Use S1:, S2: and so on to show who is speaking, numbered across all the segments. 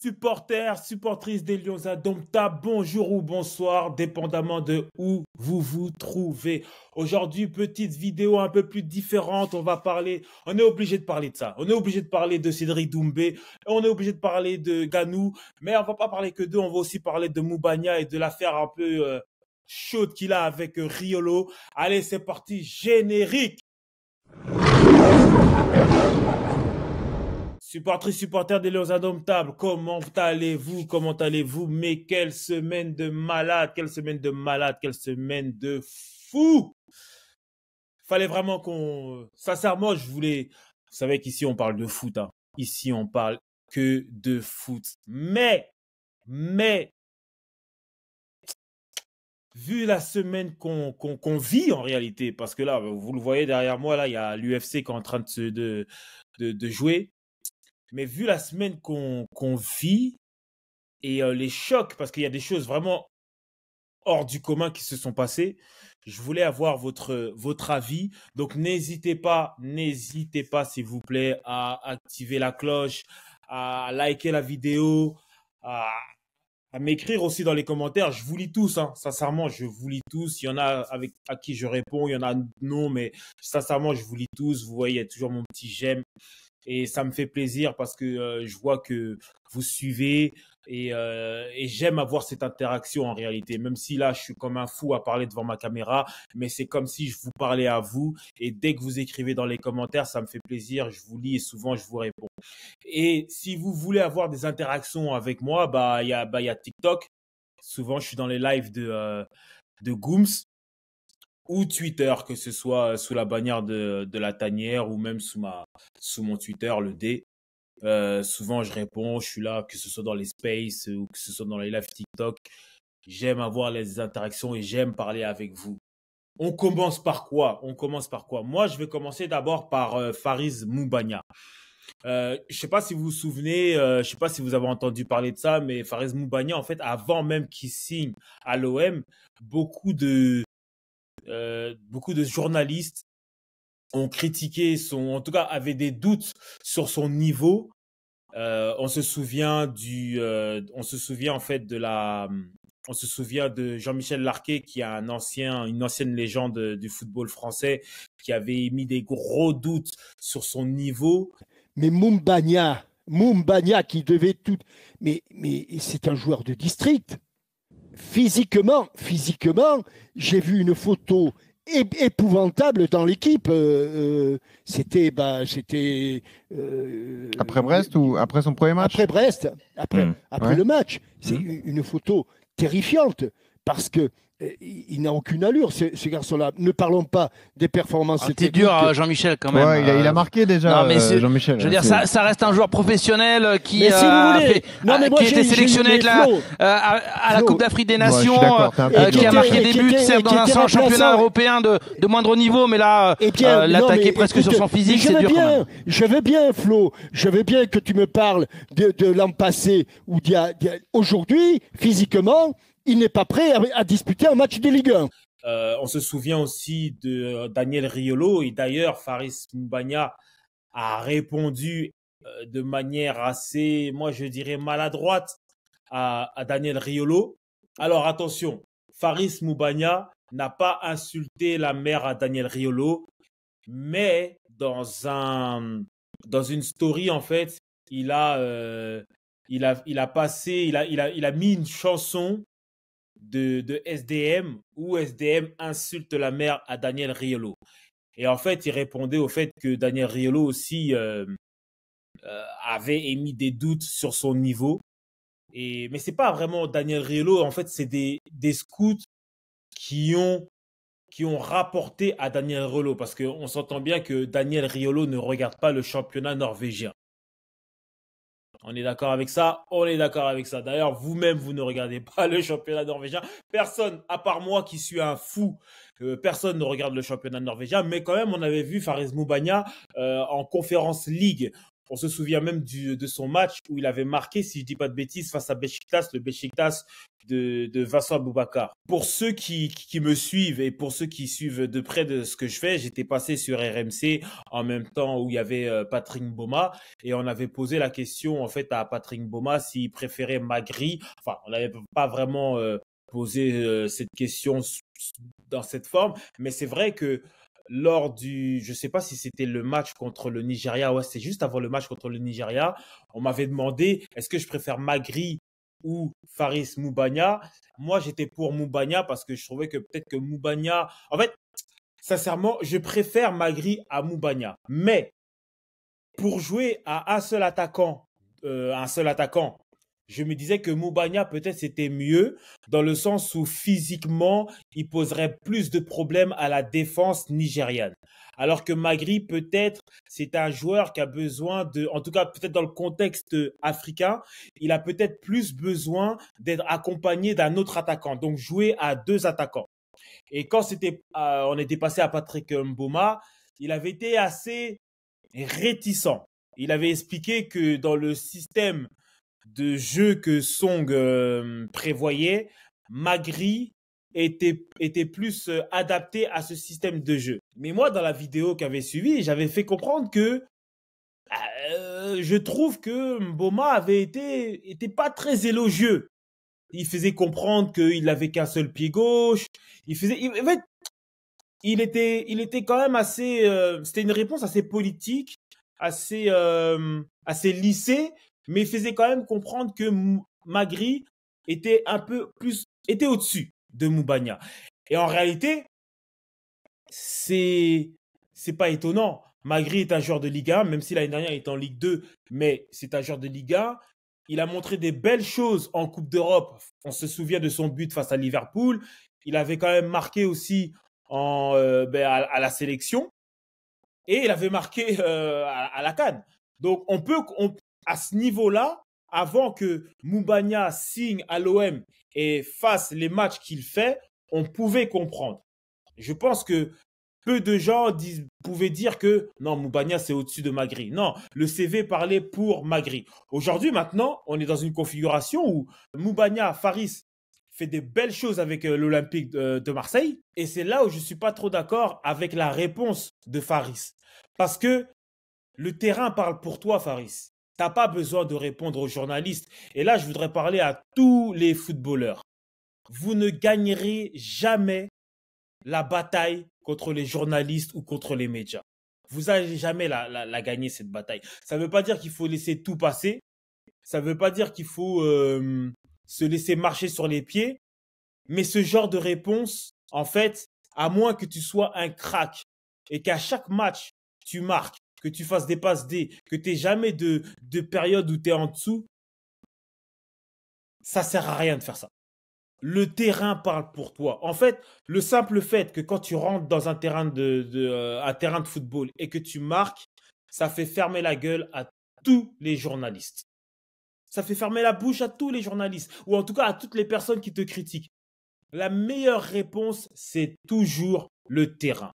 S1: Supporters, supportrices des Lions Indomptables, bonjour ou bonsoir, dépendamment de où vous vous trouvez. Aujourd'hui, petite vidéo un peu plus différente, on va parler, on est obligé de parler de ça, on est obligé de parler de Cédric Doumbé, on est obligé de parler de Ganou, mais on va pas parler que d'eux, on va aussi parler de Moubania et de l'affaire un peu euh, chaude qu'il a avec euh, Riolo. Allez, c'est parti, générique Supportrices, supporters des Lions Indomptables, comment allez-vous Comment allez-vous Mais quelle semaine de malade Quelle semaine de malade Quelle semaine de fou Fallait vraiment qu'on... Sincèrement, je voulais... Vous savez qu'ici, on parle de foot. Hein. Ici, on parle que de foot. Mais, mais, vu la semaine qu'on vit en réalité, parce que là, vous le voyez derrière moi, là, il y a l'UFC qui est en train de jouer. Mais vu la semaine qu'on vit et euh, les chocs, parce qu'il y a des choses vraiment hors du commun qui se sont passées, je voulais avoir votre, votre avis. Donc n'hésitez pas, n'hésitez pas s'il vous plaît à activer la cloche, à liker la vidéo, à, à m'écrire aussi dans les commentaires. Je vous lis tous, hein. sincèrement, je vous lis tous. Il y en a avec à qui je réponds, il y en a non, mais sincèrement, je vous lis tous. Vous voyez, il y a toujours mon petit j'aime et ça me fait plaisir parce que euh, je vois que vous suivez euh, et, j'aime avoir cette interaction en réalité, même si là je suis comme un fou à parler devant ma caméra, mais c'est comme si je vous parlais à vous et dès que vous écrivez dans les commentaires, ça me fait plaisir, je vous lis et souvent je vous réponds. Et si vous voulez avoir des interactions avec moi, bah il y a bah, TikTok. Souvent je suis dans les lives de euh, de Gooms ou Twitter, que ce soit euh, sous la bannière de, de la tanière ou même sous, ma, sous mon Twitter, le D. Euh, souvent, je réponds, je suis là, que ce soit dans les spaces euh, ou que ce soit dans les lives TikTok. J'aime avoir les interactions et j'aime parler avec vous. On commence par quoi On commence par quoi Moi, je vais commencer d'abord par euh, Faris Moubania. Euh, je sais pas si vous vous souvenez, je je sais pas si vous avez entendu parler de ça, mais Fares Moubania, en fait, avant même qu'il signe à l'OM, beaucoup de euh, beaucoup de journalistes ont critiqué son, en tout cas avaient des doutes sur son niveau. Euh, on se souvient du, euh, on se souvient en fait de la, on se souvient de Jean-Michel Larquet qui est un ancien, une ancienne légende du football français qui avait mis des gros doutes sur son niveau. Mais Mumbagna, Mumbagna qui devait tout, mais mais c'est un joueur de district physiquement, physiquement, j'ai vu une photo épouvantable dans l'équipe. Euh, euh, c'était, bah, c'était. Euh, après Brest ou après son premier match Après Brest, après, hmm. le match. C'est hmm. une photo terrifiante parce que il n'a aucune allure, ce, ce garçon-là. Ne parlons pas des performances. Ah, C'était dur, hein, Jean-Michel, quand même. il, a, marqué déjà, euh, Jean-Michel. Je veux hein, dire, ça, reste un joueur professionnel qui, a euh, euh, été sélectionné à, la Coupe d'Afrique des Nations, qui a marqué des buts, certes, dans un championnat européen de, de, moindre niveau, mais là, eh l'attaquer presque sur son physique, c'est dur. quand même. Je veux bien, Flo, je veux bien que tu me parles de, de l'an passé ou d'aujourd'hui, physiquement il n'est pas prêt à, disputer un match des Ligue 1. Euh, on se souvient aussi de euh, Daniel Riolo et d'ailleurs Faris Mbagna a répondu euh, de manière assez, moi je dirais maladroite à, Daniel Riolo. Alors attention, Faris Moubania n'a pas insulté la mère à Daniel Riolo, mais dans un dans une story en fait, il a il il a passé, il il a mis une chanson de, SDM où SDM insulte la mère à Daniel Riolo. Et en fait, il répondait au fait que Daniel Riolo aussi euh, euh, avait émis des doutes sur son niveau. Et, mais n'est pas vraiment Daniel Riolo, en fait, c'est des, scouts qui ont, qui ont rapporté à Daniel Riolo, parce qu'on s'entend bien que Daniel Riolo ne regarde pas le championnat norvégien. On est d'accord avec ça On est d'accord avec ça. D'ailleurs, vous-même, vous ne regardez pas le championnat norvégien. Personne, à part moi qui suis un fou, personne ne regarde le championnat norvégien. Mais quand même, on avait vu Fares Moubania euh, en conférence League on se souvient même de son match où il avait marqué, si je dis pas de bêtises, face à Besiktas, le Besiktas de, de Vincent Boubacar. Pour ceux qui, me suivent et pour ceux qui suivent de près de ce que je fais, j'étais passé sur RMC en même temps où il y avait euh, Patrick Boma et on avait posé la question en fait à Patrick Boma s'il préférait Magri. Enfin, on n'avait pas vraiment euh, posé euh, cette question dans cette forme, mais c'est vrai que lors du, je sais pas si c'était le match contre le Nigeria, ouais, c'est juste avant le match contre le Nigeria, on m'avait demandé est-ce que je préfère Magri ou Faris Moubania? Moi, j'étais pour Moubania parce que je trouvais que peut-être que Moubania, en fait, sincèrement, je préfère Magri à Moubania. Mais pour jouer à un seul attaquant, euh, un seul attaquant je me disais que Moubania, peut-être, c'était mieux, dans le sens où physiquement, il poserait plus de problèmes à la défense nigériane. Alors que Magri, peut-être, c'est un joueur qui a besoin de, en tout cas, peut-être dans le contexte africain, il a peut-être plus besoin d'être accompagné d'un autre attaquant, donc jouer à deux attaquants. Et quand c'était, euh, on était passé à Patrick Mboma, il avait été assez réticent. Il avait expliqué que dans le système de jeux que Song euh, prévoyait, Magri était, était plus euh, adapté à ce système de jeu. Mais moi, dans la vidéo qu'avait suivie, j'avais fait comprendre que euh, je trouve que Mboma avait été était pas très élogieux. Il faisait comprendre qu'il n'avait qu'un seul pied gauche. Il faisait, il était, il était quand même assez. C'était une réponse assez politique, assez, assez lissée, mais il faisait quand même comprendre que Magri était un peu plus, était au-dessus de Moubania. Et en réalité, c'est, c'est pas étonnant. Magri est un joueur de Ligue 1, même si l'année dernière il était en Ligue 2, mais c'est un joueur de Ligue 1. Il a montré des belles choses en Coupe d'Europe. On se souvient de son but face à Liverpool. Il avait quand même marqué aussi en, euh, ben, à, la sélection. Et il avait marqué euh, à, la Cannes. Donc on peut, à ce niveau-là, avant que Moubania signe à l'OM et fasse les matchs qu'il fait, on pouvait comprendre. Je pense que peu de gens pouvaient dire que non, Moubania, c'est au-dessus de Magri. Non, le CV parlait pour Magri. Aujourd'hui, maintenant, on est dans une configuration où Moubania, Faris fait des belles choses avec euh, l'Olympique de Marseille. Et c'est là où je ne suis pas trop d'accord avec la réponse de Faris. Parce que le terrain parle pour toi, Faris n'as pas besoin de répondre aux journalistes. Et là, je voudrais parler à tous les footballeurs. Vous ne gagnerez jamais la bataille contre les journalistes ou contre les médias. Vous n'allez jamais la, gagner, cette bataille. Ça ne veut pas dire qu'il faut laisser tout passer. Ça ne veut pas dire qu'il faut euh, se laisser marcher sur les pieds. Mais ce genre de réponse, en fait, à moins que tu sois un crack et qu'à chaque match, tu marques que tu fasses des passes D, que tu n'aies jamais de, de période où tu es en dessous, ça sert à rien de faire ça. Le terrain parle pour toi. En fait, le simple fait que quand tu rentres dans un terrain de, euh, un terrain de football et que tu marques, ça fait fermer la gueule à tous les journalistes. Ça fait fermer la bouche à tous les journalistes, ou en tout cas à toutes les personnes qui te critiquent. La meilleure réponse, c'est toujours le terrain.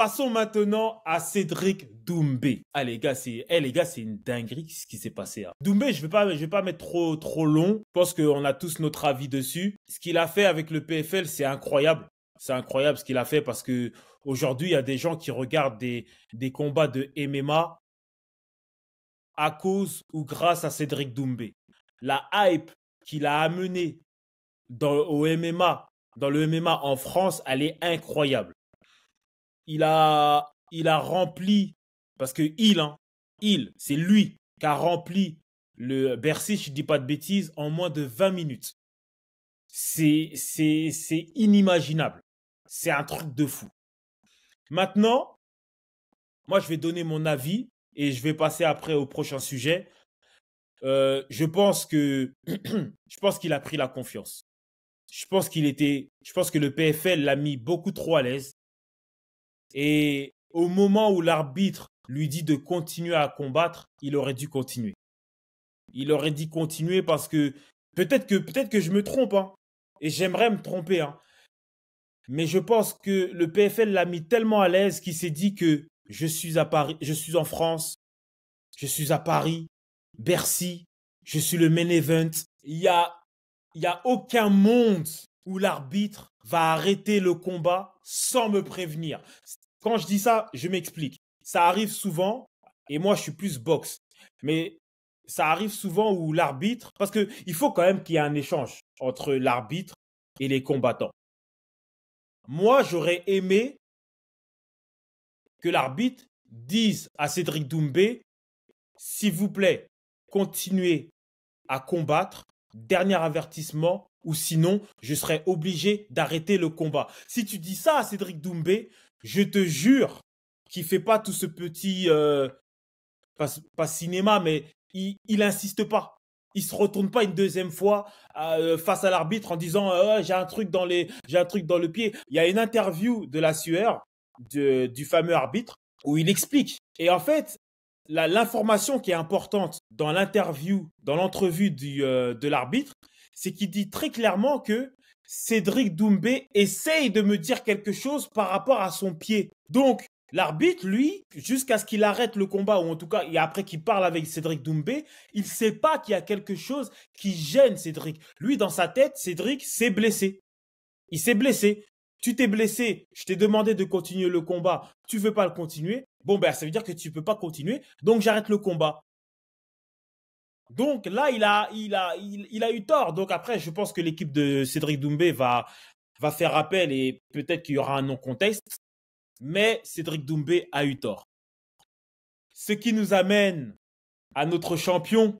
S1: Passons maintenant à Cédric Doumbé. Ah les gars, c'est eh, les gars, c'est une dinguerie ce qui s'est passé. Hein. Doumbé, je vais pas je vais pas mettre trop trop long. Je pense qu'on a tous notre avis dessus. Ce qu'il a fait avec le PFL, c'est incroyable. C'est incroyable ce qu'il a fait parce que aujourd'hui, il y a des gens qui regardent des combats de MMA à cause ou grâce à Cédric Doumbé. La hype qu'il a amenée au MMA, dans le MMA en France, elle est incroyable il a, il a rempli, parce que il, hein, il, c'est lui qui a rempli le Bercy, je ne dis pas de bêtises, en moins de 20 minutes. C'est, c'est, inimaginable. C'est un truc de fou. Maintenant, moi, je vais donner mon avis et je vais passer après au prochain sujet. Euh, je pense que je pense qu'il a pris la confiance. Je pense qu'il était, je pense que le PFL l'a mis beaucoup trop à l'aise. Et au moment où l'arbitre lui dit de continuer à combattre, il aurait dû continuer. Il aurait dit continuer parce que peut-être que peut que je me trompe hein. et j'aimerais me tromper hein. Mais je pense que le PFL l'a mis tellement à l'aise qu'il s'est dit que je suis à Paris, je suis en France, je suis à Paris, Bercy, je suis le main event. Il y a il a aucun monde où l'arbitre va arrêter le combat sans me prévenir. Quand je dis ça, je m'explique. Ça arrive souvent, et moi je suis plus boxe, mais ça arrive souvent où l'arbitre, parce qu'il faut quand même qu'il y ait un échange entre l'arbitre et les combattants. Moi, j'aurais aimé que l'arbitre dise à Cédric Doumbé, s'il vous plaît, continuez à combattre, dernier avertissement, ou sinon je serai obligé d'arrêter le combat. Si tu dis ça à Cédric Doumbé, je te jure qu'il fait pas tout ce petit euh, pas, cinéma, mais il, il insiste pas. Il se retourne pas une deuxième fois euh, face à l'arbitre en disant euh, j'ai un truc dans les j'ai un truc dans le pied. Il y a une interview de la sueur du fameux arbitre où il explique. Et en fait, l'information qui est importante dans l'interview, dans l'entrevue de l'arbitre, c'est qu'il dit très clairement que Cédric Doumbé essaye de me dire quelque chose par rapport à son pied. Donc, l'arbitre, lui, jusqu'à ce qu'il arrête le combat, ou en tout cas, et après qu'il parle avec Cédric Doumbé, il ne sait pas qu'il y a quelque chose qui gêne Cédric. Lui, dans sa tête, Cédric s'est blessé. Il s'est blessé. Tu t'es blessé, je t'ai demandé de continuer le combat, tu veux pas le continuer. Bon, ben, ça veut dire que tu ne peux pas continuer, donc j'arrête le combat. Donc là, il a, il il, a eu tort. Donc après, je pense que l'équipe de Cédric Doumbé va, va faire appel et peut-être qu'il y aura un non-contest. Mais Cédric Doumbé a eu tort. Ce qui nous amène à notre champion,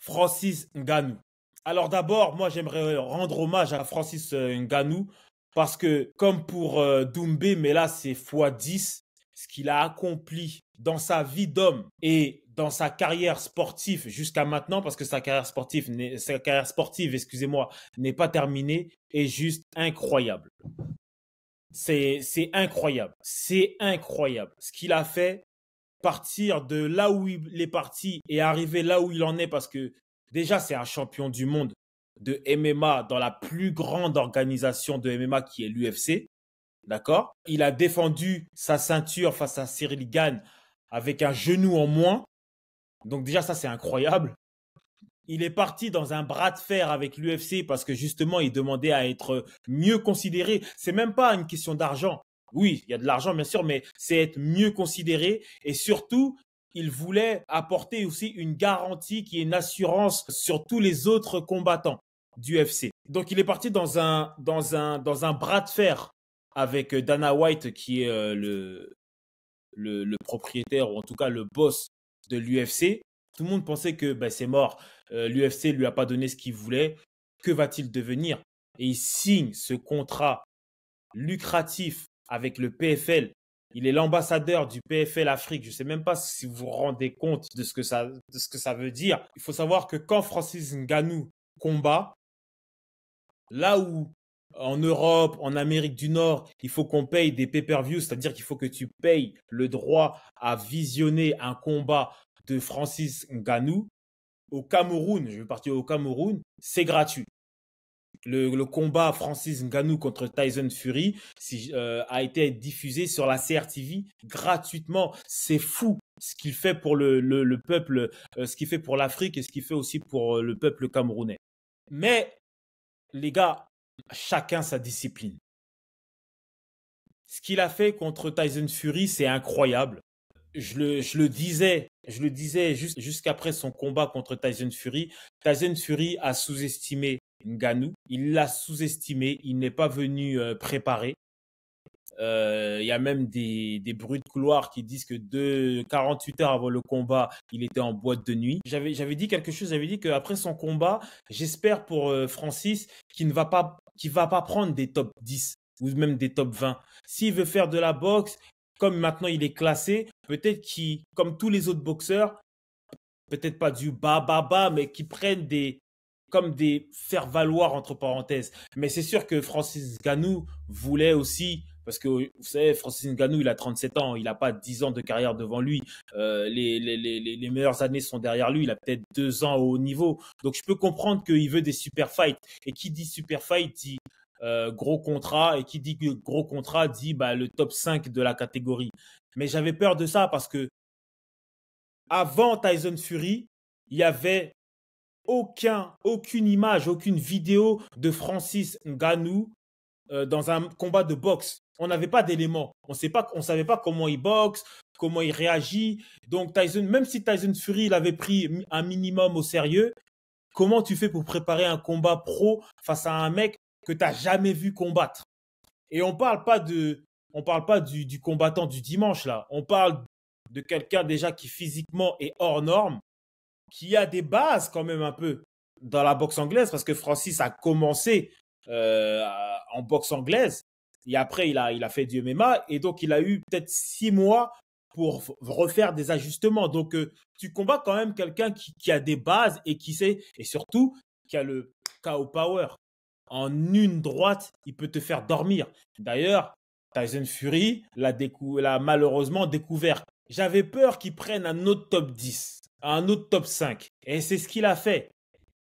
S1: Francis Nganou. Alors d'abord, moi j'aimerais rendre hommage à Francis euh, Nganou parce que comme pour euh, Doumbé, mais là c'est x10 ce qu'il a accompli dans sa vie d'homme et dans sa carrière sportive jusqu'à maintenant, parce que sa carrière sportive, sa carrière sportive, excusez-moi, n'est pas terminée, est juste incroyable. C'est incroyable. C'est incroyable. Ce qu'il a fait, partir de là où il est parti et arriver là où il en est, parce que déjà, c'est un champion du monde de MMA dans la plus grande organisation de MMA qui est l'UFC. D'accord Il a défendu sa ceinture face à Cyril Gann avec un genou en moins. Donc déjà, ça, c'est incroyable. Il est parti dans un bras de fer avec l'UFC parce que justement, il demandait à être mieux considéré. C'est même pas une question d'argent. Oui, il y a de l'argent, bien sûr, mais c'est être mieux considéré. Et surtout, il voulait apporter aussi une garantie qui est une assurance sur tous les autres combattants du UFC. Donc, il est parti dans un, dans un, dans un bras de fer avec Dana White, qui est euh, le, le, le propriétaire, ou en tout cas le boss de l'UFC. Tout le monde pensait que ben, c'est mort, euh, l'UFC lui a pas donné ce qu'il voulait. Que va-t-il devenir Et il signe ce contrat lucratif avec le PFL. Il est l'ambassadeur du PFL Afrique. Je ne sais même pas si vous vous rendez compte de ce que ça, de ce que ça veut dire. Il faut savoir que quand Francis Ngannou combat, là où en Europe, en Amérique du Nord, il faut qu'on paye des pay-per-views, c'est-à-dire qu'il faut que tu payes le droit à visionner un combat de Francis Ngannou. Au Cameroun, je vais partir au Cameroun, c'est gratuit. Le, combat Francis Ngannou contre Tyson Fury euh, a été diffusé sur la CRTV gratuitement. C'est fou ce qu'il fait pour le, le, peuple, euh, ce qu'il fait pour l'Afrique et ce qu'il fait aussi pour euh, le peuple camerounais. Mais les gars, chacun sa discipline. Ce qu'il a fait contre Tyson Fury, c'est incroyable. Je le, disais, je le disais juste, jusqu'après son combat contre Tyson Fury. Tyson Fury a sous-estimé Ngannou. Il l'a sous-estimé. Il n'est pas venu euh, préparer. Euh, il y a même des, bruits de couloir qui disent que 48 heures avant le combat, il était en boîte de nuit. J'avais, dit quelque chose, j'avais dit qu'après son combat, j'espère pour euh, Francis qu'il ne va pas qui va pas prendre des top 10 ou même des top 20. S'il veut faire de la boxe, comme maintenant il est classé, peut-être qu'il, comme tous les autres boxeurs, peut-être pas du bas, bas, bas, mais qui prennent des, comme des faire-valoir entre parenthèses. Mais c'est sûr que Francis Ganou voulait aussi parce que vous savez, Francis Ngannou, il a 37 ans, il n'a pas 10 ans de carrière devant lui. Euh, les, meilleures années sont derrière lui. Il a peut-être 2 ans au haut niveau. Donc je peux comprendre qu'il veut des super fights. Et qui dit super fight dit euh, gros contrat. Et qui dit gros contrat dit bah, le top 5 de la catégorie. Mais j'avais peur de ça parce que avant Tyson Fury, il y avait aucun, aucune image, aucune vidéo de Francis Ngannou euh, dans un combat de boxe on n'avait pas d'éléments. On ne savait pas comment il boxe, comment il réagit. Donc Tyson, même si Tyson Fury l'avait pris un minimum au sérieux, comment tu fais pour préparer un combat pro face à un mec que tu n'as jamais vu combattre Et on parle pas de, on parle pas du, combattant du dimanche là. On parle de quelqu'un déjà qui physiquement est hors norme, qui a des bases quand même un peu dans la boxe anglaise parce que Francis a commencé euh, en boxe anglaise et après, il a, il a fait du MMA. Et donc, il a eu peut-être six mois pour refaire des ajustements. Donc, euh, tu combats quand même quelqu'un qui, a des bases et qui sait, et surtout, qui a le KO power. En une droite, il peut te faire dormir. D'ailleurs, Tyson Fury l'a, l'a malheureusement découvert. J'avais peur qu'il prenne un autre top 10, un autre top 5. Et c'est ce qu'il a fait.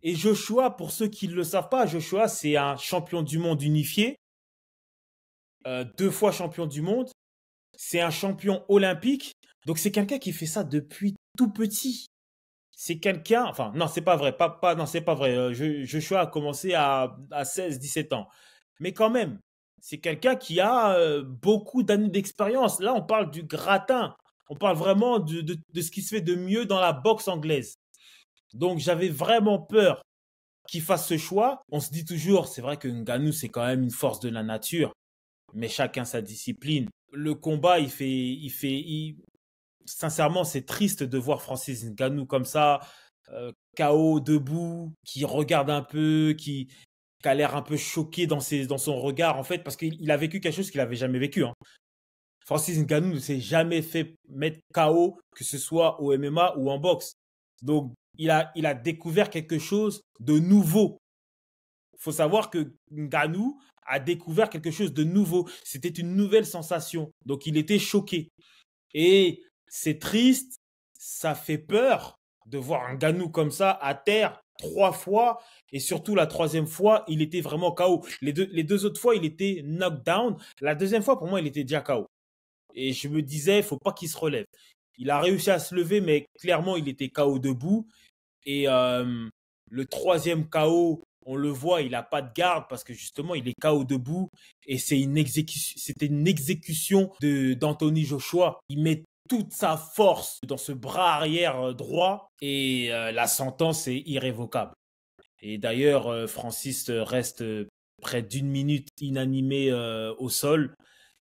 S1: Et Joshua, pour ceux qui ne le savent pas, Joshua, c'est un champion du monde unifié euh, deux fois champion du monde. C'est un champion olympique. Donc c'est quelqu'un qui fait ça depuis tout petit. C'est quelqu'un, enfin non, c'est pas vrai, pas, non, c'est pas vrai. Euh, je, Joshua à commencé à, à 16, 17 ans. Mais quand même, c'est quelqu'un qui a euh, beaucoup d'années d'expérience. Là, on parle du gratin. On parle vraiment de, ce qui se fait de mieux dans la boxe anglaise. Donc j'avais vraiment peur qu'il fasse ce choix. On se dit toujours, c'est vrai que Ngannou, c'est quand même une force de la nature mais chacun sa discipline. Le combat, il fait, il fait, sincèrement, c'est triste de voir Francis Ngannou comme ça, euh, KO debout, qui regarde un peu, qui, a l'air un peu choqué dans dans son regard en fait, parce qu'il a vécu quelque chose qu'il n'avait jamais vécu. Hein. Francis Ngannou ne s'est jamais fait mettre KO, que ce soit au MMA ou en boxe. Donc, il a, il a découvert quelque chose de nouveau. Il faut savoir que Ngannou a découvert quelque chose de nouveau. C'était une nouvelle sensation. Donc il était choqué. Et c'est triste, ça fait peur de voir un Ganou comme ça à terre trois fois et surtout la troisième fois, il était vraiment KO. Les deux, autres fois, il était knockdown. La deuxième fois, pour moi, il était déjà KO. Et je me disais, faut pas qu'il se relève. Il a réussi à se lever, mais clairement, il était KO debout. Et euh, le troisième KO, on le voit, il n'a pas de garde parce que justement, il est KO debout et c'est une exécution, c'était une exécution de d'Anthony Joshua. Il met toute sa force dans ce bras arrière euh, droit et euh, la sentence est irrévocable. Et d'ailleurs, euh, Francis reste près d'une minute inanimé au sol.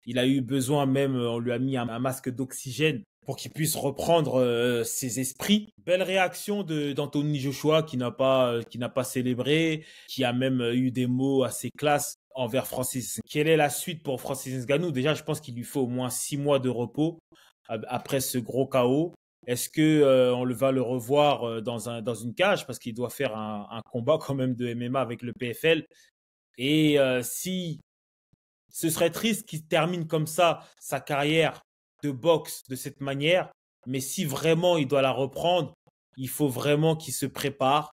S1: Il a eu besoin même, on lui a mis un masque d'oxygène pour qu'il puisse reprendre euh, ses esprits. Belle réaction de d'Anthony Joshua qui n'a pas euh, qui n'a pas célébré, qui a même euh, eu des mots assez classes envers Francis. Quelle est la suite pour Francis Ngannou Déjà, je pense qu'il lui faut au moins six mois de repos après ce gros chaos. Est-ce que on le va le revoir dans un dans une cage parce qu'il doit faire un, un, combat quand même de MMA avec le PFL et si ce serait triste qu'il termine comme ça sa carrière de boxe de cette manière. Mais si vraiment il doit la reprendre, il faut vraiment qu'il se prépare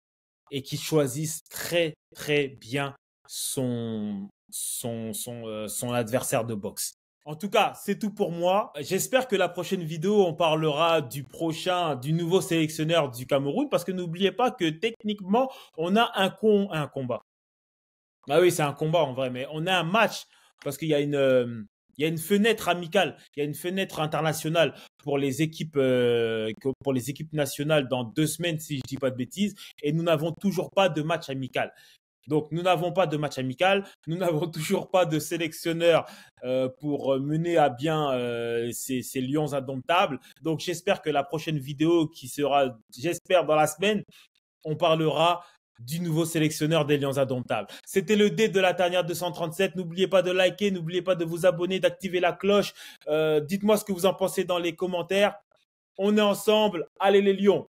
S1: et qu'il choisisse très très bien son, son, son, euh, son adversaire de boxe. En tout cas, c'est tout pour moi. J'espère que la prochaine vidéo, on parlera du prochain, du nouveau sélectionneur du Cameroun, parce que n'oubliez pas que techniquement, on a un, con, un combat. bah oui, c'est un combat en vrai, mais on a un match, parce qu'il y a une, euh, il y a une fenêtre amicale, il y a une fenêtre internationale pour les équipes, euh, pour les équipes nationales dans deux semaines, si je ne dis pas de bêtises, et nous n'avons toujours pas de match amical. Donc nous n'avons pas de match amical, nous n'avons toujours pas de sélectionneur euh, pour mener à bien euh, ces, ces, lions indomptables. Donc j'espère que la prochaine vidéo qui sera, j'espère dans la semaine, on parlera du nouveau sélectionneur des Lions Indomptables. C'était le dé de la tanière 237. N'oubliez pas de liker, n'oubliez pas de vous abonner, d'activer la cloche. Euh, dites-moi ce que vous en pensez dans les commentaires. On est ensemble. Allez les Lions